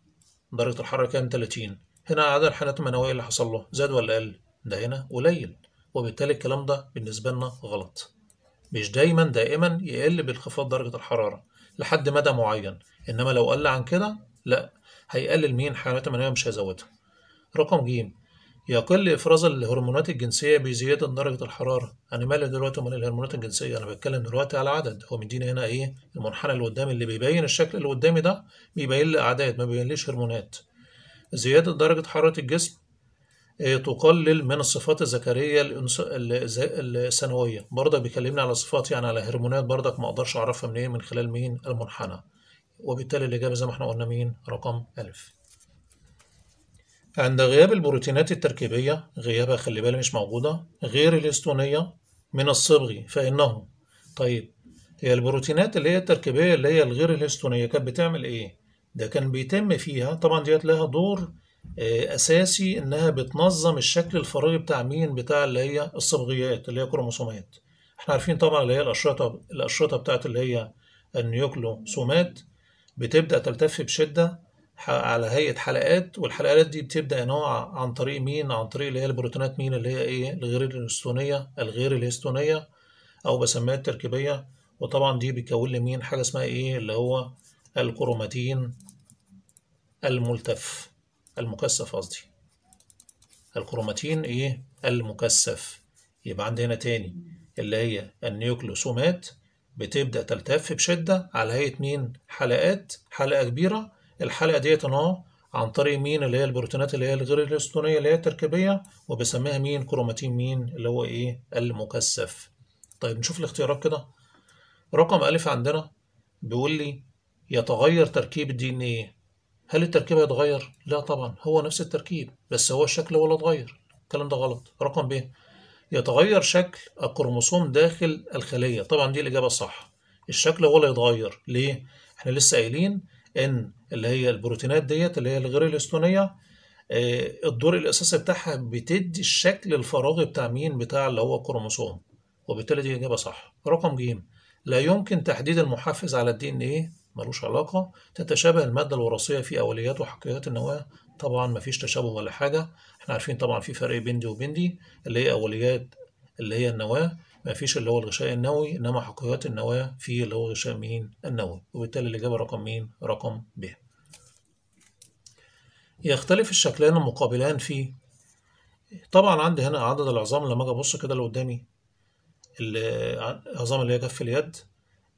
درجة الحرارة كام 30 هنا عدد الحيوانات المنوية اللي حصل له زاد ولا قل؟ ده هنا قليل وبالتالي الكلام ده بالنسبة لنا غلط مش دايما دائما يقل بانخفاض درجة الحرارة لحد مدى معين إنما لو قل عن كده لأ هيقلل مين حيوانات المنوية مش هيزودها رقم ج يقل إفراز الهرمونات الجنسية بزيادة درجة الحرارة أنا مالي دلوقتي من الهرمونات الجنسية أنا بتكلم دلوقتي على عدد هو مديني هنا إيه المنحنى اللي قدامي اللي بيبين الشكل اللي قدامي ده بيبين لي أعداد ما بيبينليش هرمونات زيادة درجة حرارة الجسم إيه، تقلل من الصفات الذكريه الثانويه برضك بيكلمني على صفات يعني على هرمونات برضك ما اقدرش اعرفها منين من خلال مين المنحنى وبالتالي الاجابه زي ما احنا قلنا مين رقم ألف عند غياب البروتينات التركيبيه غيابها خلي بالي مش موجوده غير الهستونيه من الصبغي فانه طيب هي البروتينات اللي هي التركيبيه اللي هي الغير الهستونيه كانت بتعمل ايه ده كان بيتم فيها طبعا ديت لها دور آه، اساسي انها بتنظم الشكل الفراغي بتاع مين بتاع اللي هي الصبغيات اللي هي كروموسومات احنا عارفين طبعا اللي هي الاشرطه الاشرطه بتاعت اللي هي النيوكلوسومات بتبدا تلتف بشده على هيئه حلقات والحلقات دي بتبدا نوع عن طريق مين عن طريق اللي هي البروتينات مين اللي هي ايه الغير الهستونيه الغير الهستونيه او بسميها التركيبيه وطبعا دي بتكون لي مين حاجه اسمها ايه اللي هو الكروماتين الملتف المكثف قصدي الكروماتين ايه المكثف يبقى عندي هنا تاني اللي هي النيوكليوسومات بتبدأ تلتف بشدة على هيئة مين حلقات حلقة كبيرة الحلقة ديت اهو عن طريق مين اللي هي البروتينات اللي هي الغير الاستونية اللي هي التركيبية وبسميها مين كروماتين مين اللي هو ايه المكثف طيب نشوف الاختيارات كده رقم ألف عندنا بيقول لي يتغير تركيب الدي ان ايه هل التركيب هيتغير؟ لا طبعا هو نفس التركيب بس هو الشكل ولا اتغير الكلام ده غلط رقم ب يتغير شكل الكروموسوم داخل الخلية طبعا دي الإجابة الصح الشكل هو اللي يتغير ليه؟ احنا لسه قايلين إن اللي هي البروتينات ديت اللي هي الغير الهستونية آه، الدور الأساسي بتاعها بتدي الشكل الفراغي بتاع مين؟ بتاع اللي هو الكروموسوم وبالتالي دي إجابة صح رقم ج لا يمكن تحديد المحفز على الدي ان ايه ملوش علاقة تتشابه المادة الوراثية في أوليات وحقيقات النواة طبعا مفيش تشابه ولا حاجة احنا عارفين طبعا في فرق بين دي وبين دي اللي هي أوليات اللي هي النواة مفيش اللي هو الغشاء النووي إنما حقيقات النواة في اللي هو غشاء مين النووي وبالتالي الإجابة رقم مين رقم ب يختلف الشكلان المقابلان في طبعا عندي هنا عدد العظام لما اجي ابص كده لقدامي العظام اللي هي كف اليد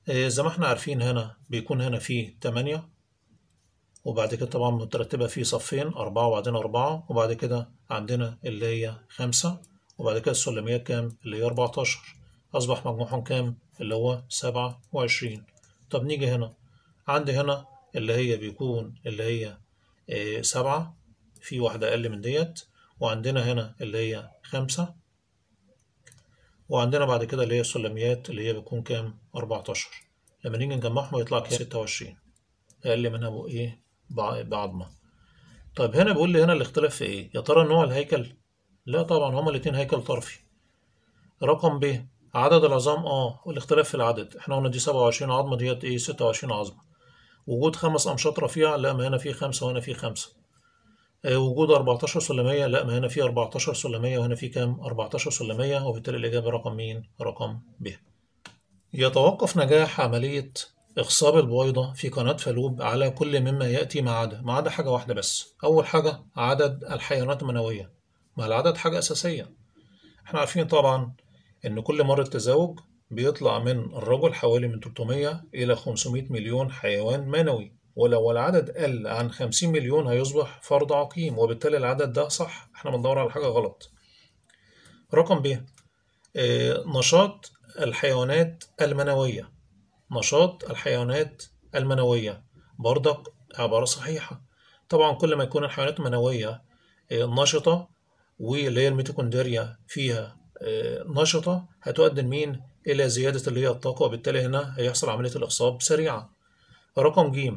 آه، زي ما احنا عارفين هنا بيكون هنا فيه تمانية وبعد كده طبعا مترتبة فيه صفين أربعة وبعدين أربعة وبعد كده عندنا اللي هي خمسة وبعد كده السلميات كام اللي هي أربعتاشر أصبح مجموعهم كام اللي هو سبعة وعشرين طب نيجي هنا عندي هنا اللي هي بيكون اللي هي آه، سبعة في واحدة أقل من ديت وعندنا هنا اللي هي خمسة وعندنا بعد كده اللي هي السلميات اللي هي بتكون كام 14 لما نيجي نجمعهم يطلع كام 26 اقل منها بايه بعضمه طيب هنا بيقول لي هنا الاختلاف في ايه يا ترى نوع الهيكل لا طبعا هما الاثنين هيكل طرفي رقم ب عدد العظام اه والاختلاف في العدد احنا قلنا دي 27 عظمه ديت ايه 26 عظمه وجود خمس امشاط رفيعه لا ما هنا في خمسه وهنا في خمسه آه، وجود 14 سلمية لا ما هنا في 14 سلمية وهنا في كام 14 سلمية وبالتالي الإجابة رقم مين رقم ب يتوقف نجاح عملية إخصاب البويضة في قناة فالوب على كل مما يأتي ما عدا ما عدا حاجة واحدة بس أول حاجة عدد الحيوانات المنوية ما العدد حاجة أساسية احنا عارفين طبعا إن كل مرة تزوج بيطلع من الرجل حوالي من 300 إلى 500 مليون حيوان منوي ولو العدد قل عن 50 مليون هيصبح فرض عقيم وبالتالي العدد ده صح احنا بندور على حاجة غلط رقم ب آه، نشاط الحيوانات المنوية نشاط الحيوانات المنوية بردك عبارة صحيحة طبعا كل ما يكون الحيوانات المنويه آه، نشطة واللي هي الميتوكوندريا فيها آه، نشطة هتؤدي مين إلى زيادة اللي هي الطاقة وبالتالي هنا هيحصل عملية الإخصاب سريعة رقم ج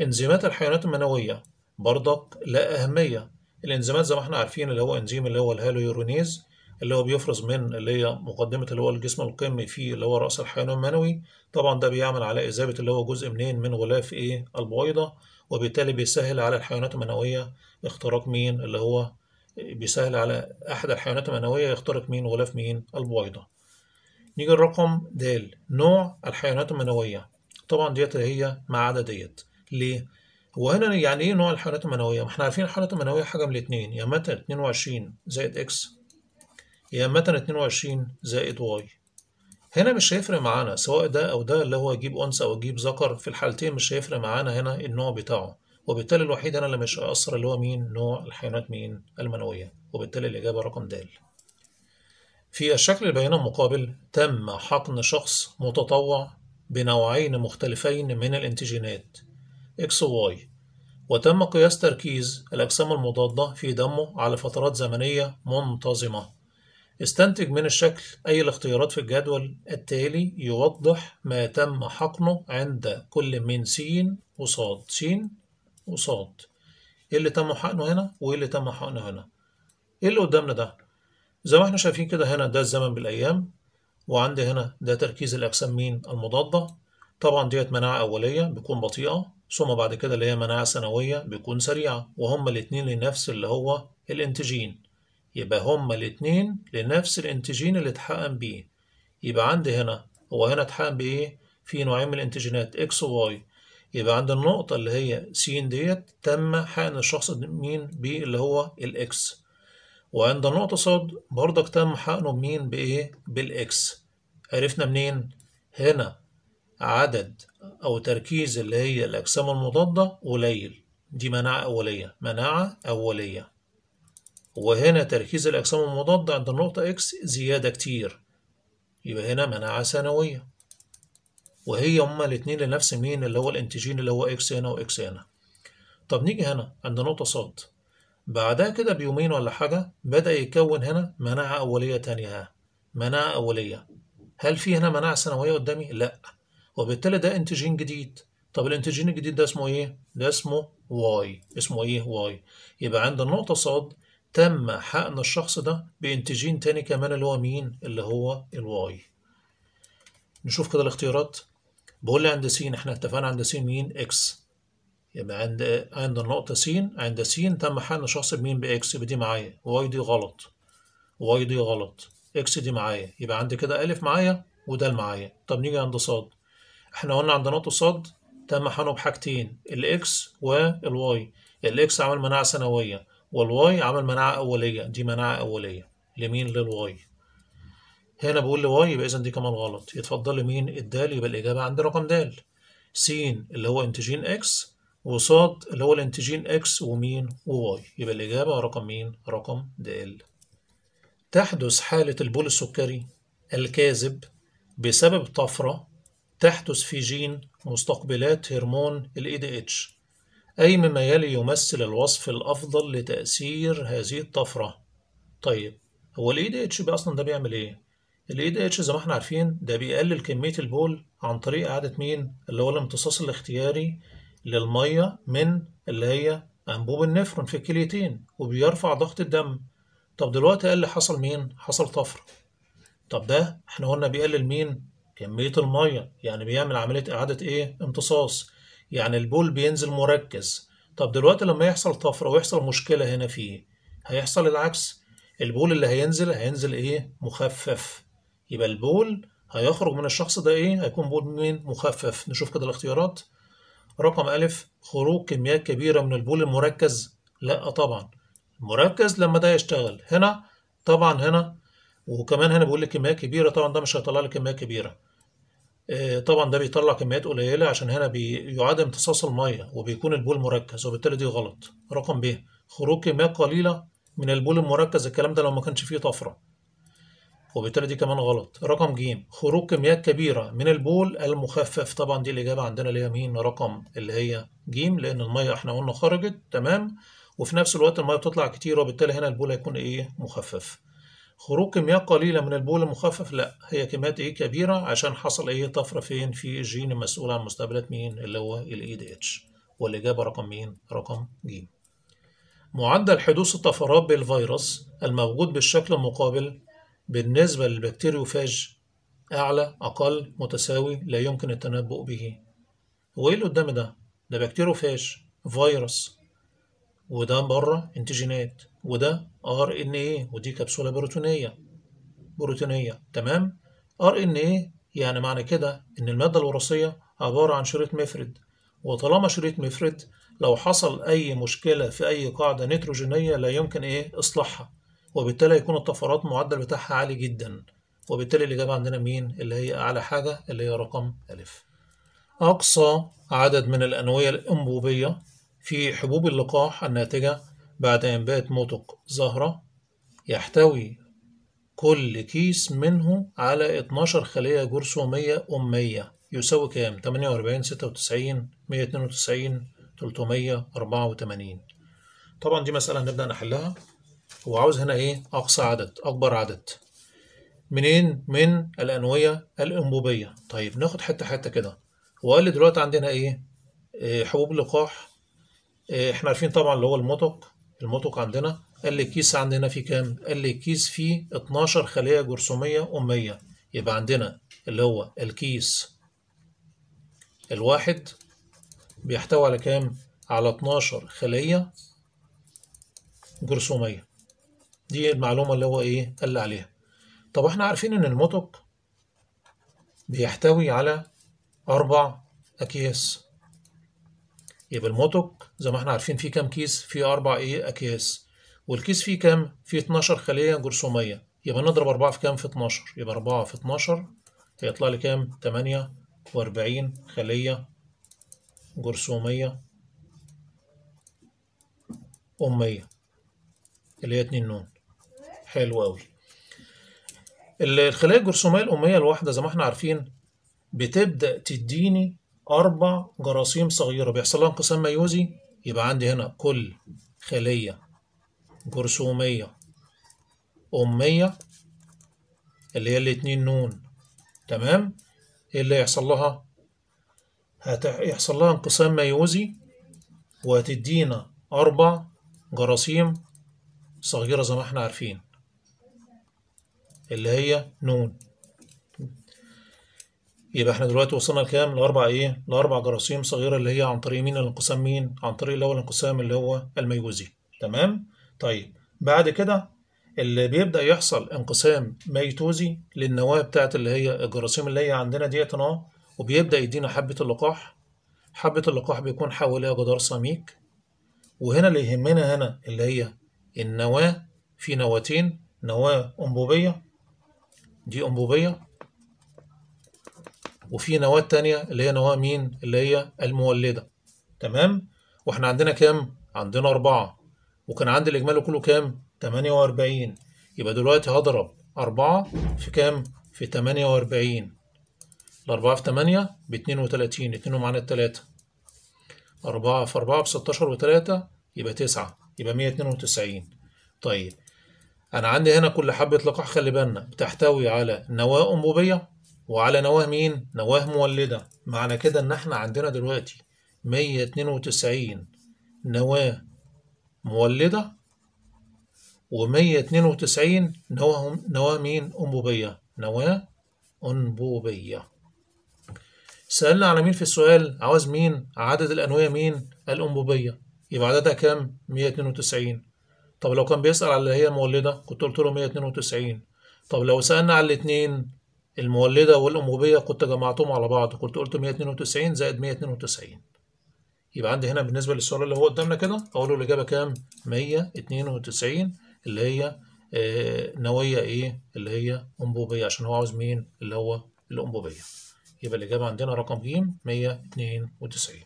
انزيمات الحيوانات المنوية برضك لا أهمية الانزيمات زي ما احنا عارفين اللي هو انزيم اللي هو الهالويرونيز اللي هو بيفرز من اللي هي مقدمة اللي هو الجسم القمي في اللي هو رأس الحيوان المنوي طبعا ده بيعمل على إذابة اللي هو جزء منين من غلاف إيه البويضة وبالتالي بيسهل على الحيوانات المنوية اختراق مين اللي هو بيسهل على أحد الحيوانات المنوية يخترق مين غلاف مين البويضة نيجي الرقم د نوع الحيوانات المنوية طبعا ديت هي ما عدا ديت ليه؟ هو هنا يعني ايه نوع الحيوانات المنويه؟ ما احنا عارفين الحيوانات المنويه حاجه من الاثنين يا اتنين 22 زائد اكس يا اتنين 22 زائد واي هنا مش هيفرق معانا سواء ده او ده اللي هو يجيب انثى او يجيب ذكر في الحالتين مش هيفرق معانا هنا النوع بتاعه وبالتالي الوحيد هنا اللي مش هيأثر اللي هو مين نوع الحيوانات مين المنويه وبالتالي الاجابه رقم د في الشكل البيان المقابل تم حقن شخص متطوع بنوعين مختلفين من الانتيجينات إكس و وتم قياس تركيز الأجسام المضادة في دمه على فترات زمنية منتظمة استنتج من الشكل أي الاختيارات في الجدول التالي يوضح ما تم حقنه عند كل من س وص س وص إيه اللي تم حقنه هنا وإيه اللي تم حقنه هنا إيه اللي قدامنا ده زي ما احنا شايفين كده هنا ده الزمن بالأيام وعندي هنا ده تركيز الأجسام مين المضادة طبعا ديت مناعة أولية بيكون بطيئة ثم بعد كده اللي هي مناعة ثانوية بيكون سريعة وهما الاتنين لنفس اللي هو الانتجين يبقى هما الاتنين لنفس الانتجين اللي اتحقن بيه يبقى عندي هنا هو هنا اتحقن بإيه؟ في نوعين من الانتجينات اكس وواي يبقى عند النقطة اللي هي س ديت تم حقن الشخص مين بيه اللي هو الاكس وعند النقطة ص برضك تم حقنه بمين بإيه؟ بالإكس عرفنا منين؟ هنا عدد أو تركيز اللي هي الأجسام المضادة قليل دي مناعة أولية مناعة أولية وهنا تركيز الأجسام المضادة عند النقطة إكس زيادة كتير يبقى هنا مناعة ثانوية وهي هما الاتنين لنفس مين اللي هو الانتيجين اللي هو إكس هنا وإكس هنا طب نيجي هنا عند نقطة صاد بعدها كده بيومين ولا حاجة بدأ يتكون هنا مناعة أولية تانية مناعة أولية هل في هنا مناعة ثانوية قدامي؟ لأ وبالتالي ده انتيجين جديد طب الانتيجين الجديد ده اسمه ايه؟ ده اسمه واي اسمه ايه واي يبقى عند النقطة صاد تم حقن الشخص ده بانتيجين تاني كمان اللي هو مين؟ اللي هو الواي نشوف كده الاختيارات بقول لي عند س احنا اتفقنا عند س مين؟ اكس يبقى عند عند النقطة س عند س تم حقن الشخص بمين؟ باكس يبقى دي معايا واي دي غلط واي دي غلط اكس دي معايا يبقى عندي كده ا معايا وده معايا طب نيجي عند صاد احنا قلنا عند نقطة صد تم حله بحاجتين الاكس والواي الاكس عمل مناعة سنوية والواي عمل مناعة أولية دي مناعة أولية لمين للواي هنا بقول لواي يبقى إذا دي كمان غلط يتفضل لمين الدال يبقى الإجابة عند رقم دال س اللي هو انتجين اكس وصاد اللي هو الانتجين اكس ومين وواي يبقى الإجابة رقم مين رقم دال تحدث حالة البول السكري الكاذب بسبب طفرة تحدث في جين مستقبلات هرمون الـ ADH أي مما يلي يمثل الوصف الأفضل لتأثير هذه الطفرة طيب هو الـ ADH بقى أصلا ده بيعمل إيه؟ الـ ADH زي ما احنا عارفين ده بيقلل كمية البول عن طريق إعادة مين؟ اللي هو الامتصاص الاختياري للمية من اللي هي أنبوب النفرون في الكليتين وبيرفع ضغط الدم طب دلوقتي قال لي حصل مين؟ حصل طفرة طب ده احنا قلنا بيقلل مين؟ كمية المية يعني بيعمل عملية إعادة إيه؟ امتصاص يعني البول بينزل مركز طب دلوقتي لما يحصل طفرة ويحصل مشكلة هنا فيه هيحصل العكس البول اللي هينزل هينزل إيه؟ مخفف يبقى البول هيخرج من الشخص ده إيه؟ هيكون بول مين؟ مخفف نشوف كده الاختيارات رقم أ خروج كميات كبيرة من البول المركز لا طبعا المركز لما ده يشتغل هنا طبعا هنا وكمان هنا بيقول لي كميه كبيرة طبعا ده مش هيطلع لي كميه كبيرة آه، طبعا ده بيطلع كميات قليله عشان هنا بيعاد امتصاص الميه وبيكون البول مركز وبالتالي دي غلط رقم ب خروج كميات قليله من البول المركز الكلام ده لو ما كانش فيه طفره وبالتالي دي كمان غلط رقم ج خروج كميات كبيره من البول المخفف طبعا دي الاجابه عندنا اللي هي مين رقم اللي هي ج لان الميه احنا قلنا خرجت تمام وفي نفس الوقت الميه بتطلع كتير وبالتالي هنا البول هيكون ايه مخفف خروج كميات قليلة من البول المخفف لا هي كميات ايه كبيرة عشان حصل ايه طفرة فين في الجين المسؤول عن مستقبلات مين اللي هو ال ADH والإجابة رقم مين رقم ج معدل حدوث الطفرات بالفيروس الموجود بالشكل المقابل بالنسبة للبكتيريوفاج أعلى أقل متساوي لا يمكن التنبؤ به هو إيه اللي قدامي ده؟ ده بكتيروفاج فيروس وده بره انتيجينات وده ار ان ايه ودي كبسوله بروتينيه بروتينيه تمام ار ان ايه يعني معنى كده ان الماده الوراثيه عباره عن شريط مفرد وطالما شريط مفرد لو حصل اي مشكله في اي قاعده نيتروجينيه لا يمكن ايه اصلاحها وبالتالي يكون الطفرات معدل بتاعها عالي جدا وبالتالي الإجابة عندنا مين اللي هي أعلى حاجة اللي هي رقم ألف أقصى عدد من الأنوية الأنبوبية في حبوب اللقاح الناتجة بعد إنبات مطق زهرة يحتوي كل كيس منه على 12 خلية جرثومية أمية يساوي كام؟ 48 96 192 384 طبعا دي مسألة هنبدأ نحلها هو عاوز هنا إيه؟ أقصى عدد أكبر عدد منين؟ من الأنوية الأنبوبية طيب ناخد حتة حتة كده هو قال لي دلوقتي عندنا إيه؟, إيه، حبوب لقاح آه، احنا عارفين طبعا اللي هو المطق المطق عندنا قال لي الكيس عندنا فيه كام؟ قال لي الكيس فيه 12 خلية جرثومية أمية يبقى عندنا اللي هو الكيس الواحد بيحتوي على كام؟ على 12 خلية جرثومية دي المعلومة اللي هو إيه؟ قال لي عليها طب احنا عارفين إن المطق بيحتوي على أربع أكياس يبقى الموتوك زي ما احنا عارفين فيه كام كيس فيه أربع إيه أكياس والكيس فيه كام؟ فيه 12 خلية جرثومية يبقى نضرب 4 في كام في 12 يبقى 4 في 12 هيطلع لي كام؟ 48 خلية جرثومية أمية اللي هي اتنين نون حلو قوي الخلايا الجرثومية الأمية الواحدة زي ما احنا عارفين بتبدأ تديني أربع جراثيم صغيرة بيحصل لها انقسام ميوزي يبقى عندي هنا كل خلية جرثومية أمية اللي هي الاتنين نون تمام ايه اللي هيحصل لها هيحصل لها انقسام ميوزي وهتدينا أربع جراثيم صغيرة زي ما احنا عارفين اللي هي نون يبقى احنا دلوقتي وصلنا لكام لاربع ايه لاربع جراثيم صغيره اللي هي عن طريق مين الانقسام مين عن طريق الاول انقسام اللي هو الميوزي تمام طيب بعد كده اللي بيبدا يحصل انقسام ميتوزي للنواه بتاعت اللي هي الجراثيم اللي هي عندنا ديت اهو وبيبدا يدينا حبه اللقاح حبه اللقاح بيكون حواليها جدار سميك وهنا اللي يهمنا هنا اللي هي النواه في نواتين نواه انبوبيه دي انبوبيه وفي نواه تانية اللي هي نواه مين اللي هي المولده تمام واحنا عندنا كام عندنا أربعة وكان عندي الإجمالي كله كام؟ 48 يبقى دلوقتي هضرب أربعة في كام؟ في 48 الأربعة في 8 ب 32 اتنين ومعانا التلاتة أربعة في أربعة ب 16 وتلاتة يبقى تسعة يبقى 192 طيب أنا عندي هنا كل حبة لقاح خلي بالنا بتحتوي على نواة أنبوبية وعلى نواه مين؟ نواه مولدة معنى كده إن إحنا عندنا دلوقتي مية اتنين وتسعين نواه مولدة ومية اتنين وتسعين نواه نواه مين؟ أنبوبية نواه أنبوبية سألنا على مين في السؤال؟ عاوز مين؟ عدد الأنوية مين؟ الأنبوبية يبقى عددها كام؟ 192 طب لو كان بيسأل على اللي هي مولدة كنت قلت له 192 طب لو سألنا على الاتنين المولدة والأنبوبية كنت جمعتهم على بعض كنت قلت 192 زائد 192 يبقى عندي هنا بالنسبة للسؤال اللي هو قدامنا كده أقول له الإجابة كام 192 اللي هي آه، نوية إيه اللي هي أنبوبية عشان هو عاوز مين اللي هو الأنبوبية يبقى الإجابة عندنا رقم ج 192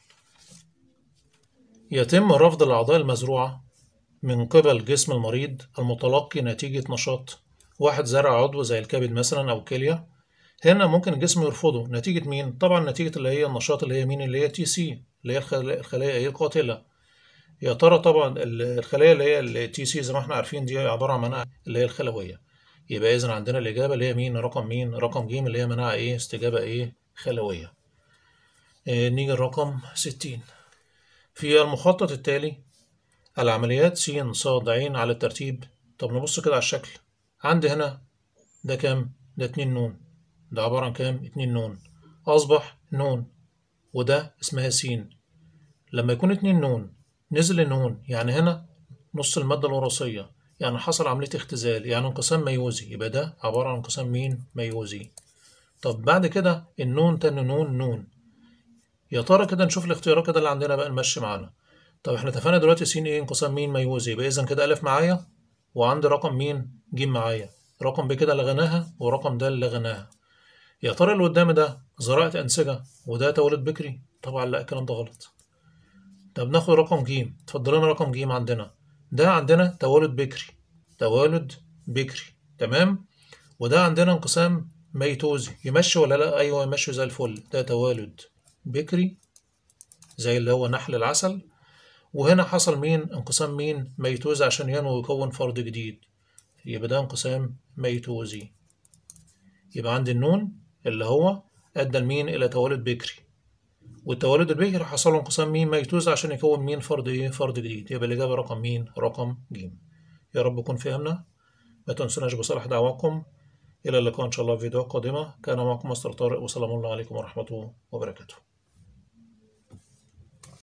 يتم رفض الأعضاء المزروعة من قبل جسم المريض المتلقي نتيجة نشاط واحد زرع عضو زي الكبد مثلا أو كلية هنا ممكن الجسم يرفضه نتيجة مين؟ طبعا نتيجة اللي هي النشاط اللي هي مين اللي هي تي سي اللي هي الخلايا ايه القاتلة يا ترى طبعا الخلايا اللي هي التي سي زي ما احنا عارفين دي عبارة عن مناعة اللي هي الخلوية يبقى إذا عندنا الإجابة اللي هي مين رقم مين رقم جيم اللي هي مناعة ايه استجابة ايه خلوية آه، نيجي لرقم ستين في المخطط التالي العمليات س ص ع على الترتيب طب نبص كده على الشكل عندي هنا ده كام ده اتنين نون ده عبارة عن كام؟ اتنين نون أصبح نون وده اسمها سين لما يكون اتنين نون نزل نون يعني هنا نص المادة الوراثية يعني حصل عملية اختزال يعني انقسام ميوزي يبقى ده عبارة عن انقسام مين؟ ميوزي طب بعد كده النون تاني نون نون يا ترى كده نشوف الاختيارات كده اللي عندنا بقى نمشي معانا طب احنا اتفقنا دلوقتي س ايه انقسام مين ميوزي يبقى اذا كده الف معايا وعندي رقم مين ج معايا رقم ب كده غناها ورقم ده اللي غناها يا ترى اللي قدامي ده زراعة أنسجة وده تولد بكري طبعا لا الكلام ده غلط طب ناخد رقم ج اتفضل لنا رقم ج عندنا ده عندنا تولد بكري تولد بكري تمام وده عندنا انقسام ميتوزي يمشي ولا لا ايوه يمشي زي الفل ده توالد بكري زي اللي هو نحل العسل وهنا حصل مين انقسام مين ميتوزي عشان ينمو ويكون فرد جديد يبقى ده انقسام ميتوزي يبقى عندي النون اللي هو أدى لمين إلى توالد بكري والتوالد البكري حصل له انقسام مين ميتوز عشان يكون مين فرد إيه فرد جديد يبقى الإجابة رقم مين رقم ج يا رب يكون فهمنا ما تنسوناش بصالح دعواكم إلى اللقاء إن شاء الله في فيديو قادمة كان معكم مستر طارق وسلام الله عليكم ورحمة وبركاته